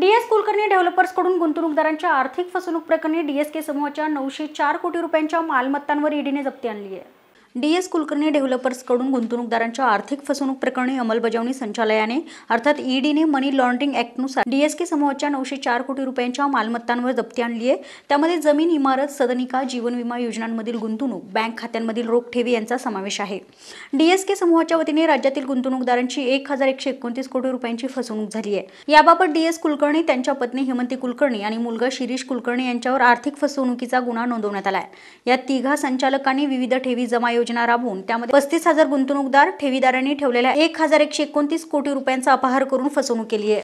DS Kulkarni डेव्हलपर्सकडून गुंतवणूकदारांच्या आर्थिक फसवणूक प्रकरणी के समूहाच्या नऊशे चार कोटी रुपयांच्या मालमत्तांवर ईडीने जप्ती आणली आहे डी एस कुलकर्णी डेव्हलपर्सकडून गुंतवणूकदारांच्या आर्थिक फसवणूक प्रकरणी अंमलबजावणी संचालयाने अर्थात ईडीने मनी लॉन्ड्रिंग ॲक्टनुसार डीएसके समूहाच्या नऊशे चार कोटी रुपयांच्या मालमत्तांवर जप्ती आणली आहे त्यामध्ये जमीन इमारत सदनिका जीवन विमा योजनांमधील गुंतवणूक बँक खात्यांमधील रोख ठेवी यांचा समावेश आहे डीएसके समूहाच्या वतीने राज्यातील गुंतवणूकदारांची एक हजार एकशे एकोणतीस कोटी रुपयांची फसवणूक झाली आहे याबाबत डी एस कुलकर्णी त्यांच्या पत्नी हेमंती कुलकर्णी आणि मुलगा शिरीष कुलकर्णी यांच्यावर आर्थिक फसवणुकीचा गुन्हा नोंदवण्यात आला आहे या तिघा संचालकांनी विविध ठेवी जमा योजना राबवून त्यामध्ये पस्तीस हजार गुंतवणूकदार ठेवीदारांनी ठेवलेल्या एक हजार एकशे एकोणतीस कोटी रुपयांचा अपहार करून फसवणूक केली आहे